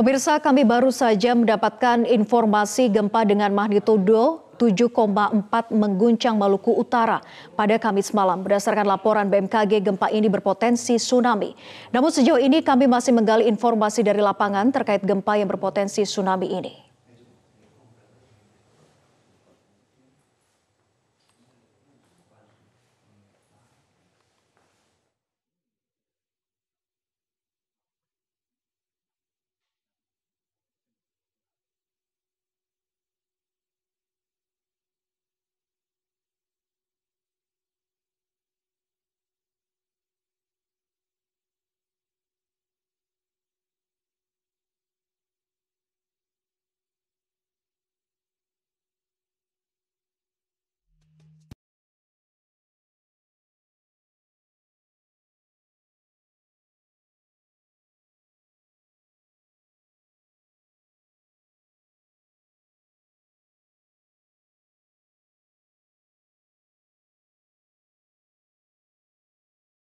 Pemirsa kami baru saja mendapatkan informasi gempa dengan magnitudo 7,4 mengguncang Maluku Utara pada Kamis malam. Berdasarkan laporan BMKG, gempa ini berpotensi tsunami. Namun sejauh ini kami masih menggali informasi dari lapangan terkait gempa yang berpotensi tsunami ini.